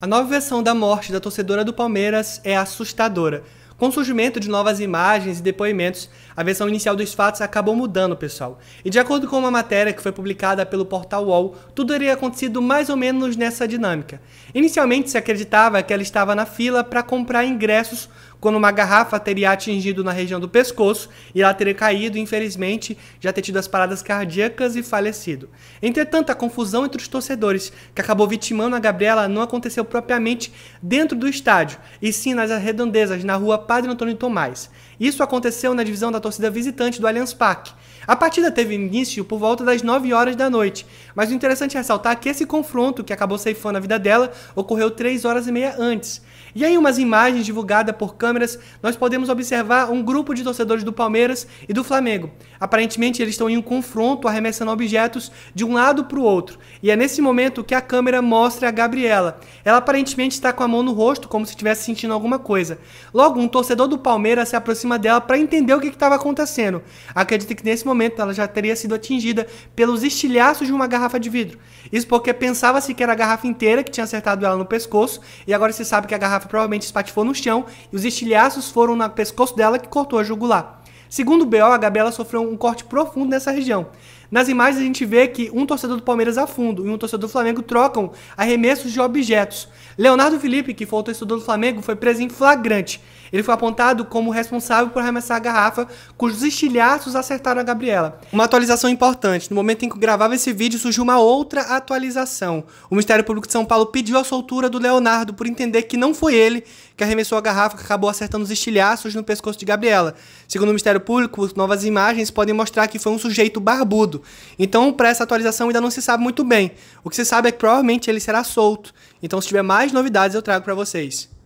A nova versão da morte da torcedora do Palmeiras é assustadora. Com o surgimento de novas imagens e depoimentos, a versão inicial dos fatos acabou mudando, pessoal. E de acordo com uma matéria que foi publicada pelo portal UOL, tudo teria acontecido mais ou menos nessa dinâmica. Inicialmente se acreditava que ela estava na fila para comprar ingressos quando uma garrafa teria atingido na região do pescoço e ela teria caído, infelizmente, já ter tido as paradas cardíacas e falecido. Entretanto, a confusão entre os torcedores, que acabou vitimando a Gabriela, não aconteceu propriamente dentro do estádio, e sim nas arredondezas, na rua Padre Antônio Tomás. Isso aconteceu na divisão da torcida visitante do Allianz Parque. A partida teve início por volta das 9 horas da noite, mas o interessante é ressaltar que esse confronto, que acabou ceifando a vida dela, ocorreu 3 horas e meia antes. E aí umas imagens divulgadas por Cândido câmeras, nós podemos observar um grupo de torcedores do Palmeiras e do Flamengo. Aparentemente, eles estão em um confronto arremessando objetos de um lado para o outro. E é nesse momento que a câmera mostra a Gabriela. Ela aparentemente está com a mão no rosto, como se estivesse sentindo alguma coisa. Logo, um torcedor do Palmeiras se aproxima dela para entender o que estava acontecendo. Acredita que nesse momento ela já teria sido atingida pelos estilhaços de uma garrafa de vidro. Isso porque pensava-se que era a garrafa inteira que tinha acertado ela no pescoço, e agora se sabe que a garrafa provavelmente espatifou no chão e os estilhaços estilhaços foram no pescoço dela que cortou a jugular. Segundo o BO, a Gabriela sofreu um corte profundo nessa região. Nas imagens a gente vê que um torcedor do Palmeiras afunda e um torcedor do Flamengo trocam arremessos de objetos. Leonardo Felipe, que foi o torcedor do Flamengo, foi preso em flagrante. Ele foi apontado como responsável por arremessar a garrafa, cujos estilhaços acertaram a Gabriela. Uma atualização importante: no momento em que eu gravava esse vídeo, surgiu uma outra atualização. O Ministério Público de São Paulo pediu a soltura do Leonardo por entender que não foi ele que arremessou a garrafa que acabou acertando os estilhaços no pescoço de Gabriela. Segundo o Ministério Público, novas imagens podem mostrar que foi um sujeito barbudo. Então, para essa atualização ainda não se sabe muito bem. O que se sabe é que provavelmente ele será solto. Então, se tiver mais novidades, eu trago para vocês.